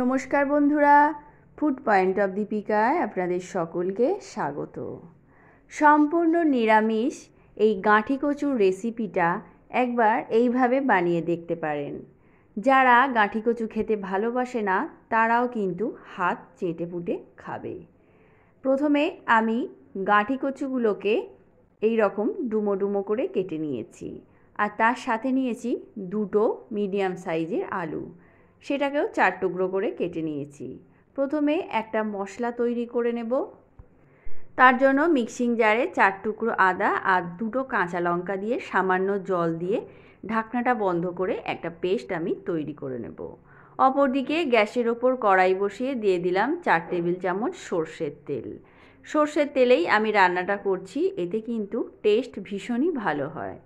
নমস্কার বন্ধুরা food point of দীপিকায় আপনাদের সকলকে স্বাগত সম্পূর্ণ নিরামিষ এই গাঁঠি কচুর রেসিপিটা একবার এইভাবে বানিয়ে দেখতে পারেন যারা গাঁঠি কচু খেতে ভালোবাসে না তারাও কিন্তু হাত চেটে পুটে খাবে প্রথমে আমি গাঁঠি কচুগুলোকে এই রকম ডুমো ডুমো করে কেটে নিয়েছি আর তার সাথে নিয়েছি দুটো মিডিয়াম সাইজের আলু সেটাকেও চার টুকরো করে কেটে নিয়েছি প্রথমে একটা মশলা তৈরি করে নেব তার জন্য মিক্সিং জারে চার টুকরো আদা আর দুটো কাঁচা লঙ্কা দিয়ে সামান্য জল দিয়ে ঢাকনাটা বন্ধ করে একটা পেস্ট আমি তৈরি করে নেব অপরদিকে গ্যাসের ওপর কড়াই বসিয়ে দিয়ে দিলাম চার টেবিল চামচ সর্ষের তেল সর্ষের তেলেই আমি রান্নাটা করছি এতে কিন্তু টেস্ট ভীষণই ভালো হয়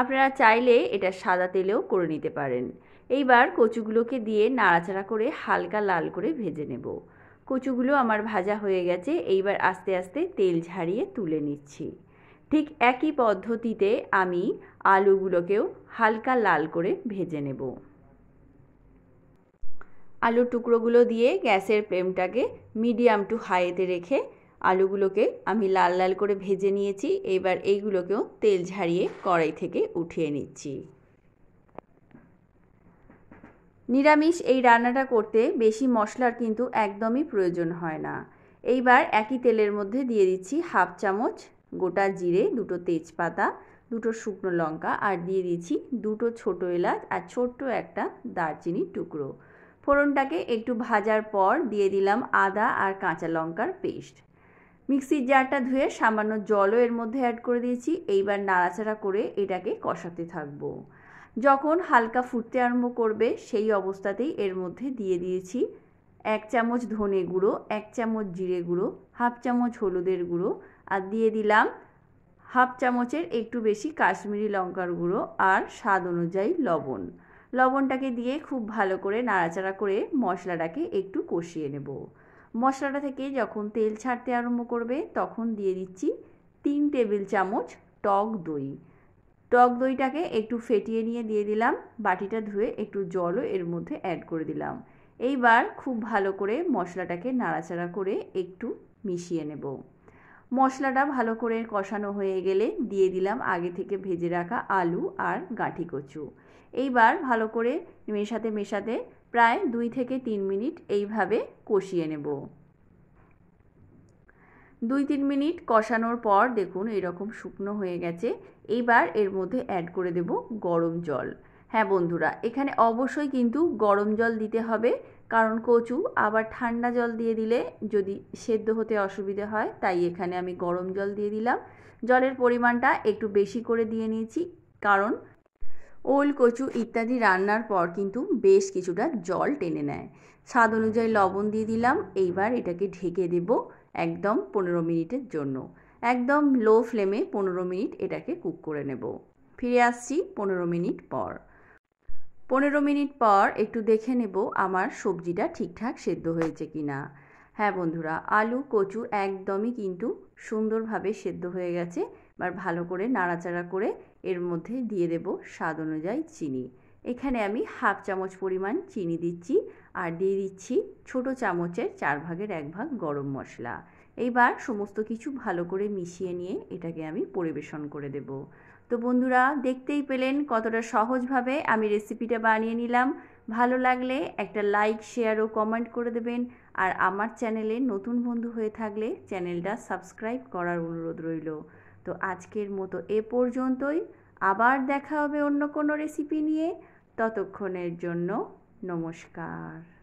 আপনারা চাইলে এটা সাদা তেলেও করে নিতে পারেন এইবার কচুগুলোকে দিয়ে নাড়াচাড়া করে হালকা লাল করে ভেজে নেব কচুগুলো আমার ভাজা হয়ে গেছে এইবার আস্তে আস্তে তেল ঝাড়িয়ে তুলে নিচ্ছি ঠিক একই পদ্ধতিতে আমি আলুগুলোকেও হালকা লাল করে ভেজে নেব আলুর টুকরোগুলো দিয়ে গ্যাসের প্রেমটাকে মিডিয়াম টু হাইতে রেখে আলুগুলোকে আমি লাল লাল করে ভেজে নিয়েছি এবার এইগুলোকেও তেল ঝারিয়ে কড়াই থেকে উঠিয়ে নিচ্ছি নিরামিষ এই রান্নাটা করতে বেশি মশলার কিন্তু একদমই প্রয়োজন হয় না এইবার একই তেলের মধ্যে দিয়ে দিচ্ছি হাফ চামচ গোটা জিরে দুটো তেজপাতা দুটো শুকনো লঙ্কা আর দিয়ে দিচ্ছি দুটো ছোট এলাচ আর ছোট্ট একটা দারচিনির টুকরো ফোড়নটাকে একটু ভাজার পর দিয়ে দিলাম আদা আর কাঁচা লঙ্কার পেস্ট মিক্সির জারটা ধুয়ে সামান্য জলও এর মধ্যে অ্যাড করে দিয়েছি এইবার নাড়াচাড়া করে এটাকে কষাতে থাকব যখন হালকা ফুটতে আরম্ভ করবে সেই অবস্থাতেই এর মধ্যে দিয়ে দিয়েছি এক চামচ ধনে গুঁড়ো এক চামচ জিরে গুঁড়ো হাফ চামচ হলুদের গুঁড়ো আর দিয়ে দিলাম হাফ চামচের একটু বেশি কাশ্মীরি লঙ্কার গুঁড়ো আর স্বাদ অনুযায়ী লবণ লবণটাকে দিয়ে খুব ভালো করে নাড়াচাড়া করে মশলাটাকে একটু কষিয়ে নেব মশলাটা থেকে যখন তেল ছাড়তে আরম্ভ করবে তখন দিয়ে দিচ্ছি তিন টেবিল চামচ টক দই টক দইটাকে একটু ফেটিয়ে নিয়ে দিয়ে দিলাম বাটিটা ধুয়ে একটু জলও এর মধ্যে অ্যাড করে দিলাম এইবার খুব ভালো করে মশলাটাকে নাড়াচাড়া করে একটু মিশিয়ে নেব মশলাটা ভালো করে কষানো হয়ে গেলে দিয়ে দিলাম আগে থেকে ভেজে রাখা আলু আর গাঁঠি কচু এইবার ভালো করে মেশাতে মেশাতে প্রায় দুই থেকে তিন মিনিট এইভাবে কষিয়ে নেব দুই তিন মিনিট কষানোর পর দেখুন এরকম শুকনো হয়ে গেছে এইবার এর মধ্যে অ্যাড করে দেব গরম জল হ্যাঁ বন্ধুরা এখানে অবশ্যই কিন্তু গরম জল দিতে হবে কারণ কচু আবার ঠান্ডা জল দিয়ে দিলে যদি সেদ্ধ হতে অসুবিধে হয় তাই এখানে আমি গরম জল দিয়ে দিলাম জলের পরিমাণটা একটু বেশি করে দিয়ে নিয়েছি কারণ ওল কচু ইত্যাদি রান্নার পর কিন্তু বেশ কিছুটা জল টেনে নেয় স্বাদ অনুযায়ী আচ্ছা। লবণ দিয়ে দিলাম এইবার এটাকে ঢেকে দেব একদম পনেরো মিনিটের জন্য একদম লো ফ্লেমে পনেরো মিনিট এটাকে কুক করে নেব ফিরে আসছি পনেরো মিনিট পর পনেরো মিনিট পর একটু দেখে নেব আমার সবজিটা ঠিকঠাক সেদ্ধ হয়েছে কি না হ্যাঁ বন্ধুরা আলু কচু একদমই কিন্তু সুন্দরভাবে সেদ্ধ হয়ে গেছে এবার ভালো করে নাড়াচাড়া করে এর মধ্যে দিয়ে দেব স্বাদ অনুযায়ী চিনি এখানে আমি হাফ চামচ পরিমাণ চিনি দিচ্ছি আর দিয়ে দিচ্ছি ছোট চামচের চার ভাগের এক ভাগ গরম মশলা এইবার সমস্ত কিছু ভালো করে মিশিয়ে নিয়ে এটাকে আমি পরিবেশন করে দেব তো বন্ধুরা দেখতেই পেলেন কতটা সহজভাবে আমি রেসিপিটা বানিয়ে নিলাম ভালো লাগলে একটা লাইক শেয়ার ও কমেন্ট করে দেবেন আর আমার চ্যানেলে নতুন বন্ধু হয়ে থাকলে চ্যানেলটা সাবস্ক্রাইব করার অনুরোধ রইল তো আজকের মতো এ পর্যন্তই আবার দেখা হবে অন্য কোনো রেসিপি নিয়ে ততক্ষণের জন্য নমস্কার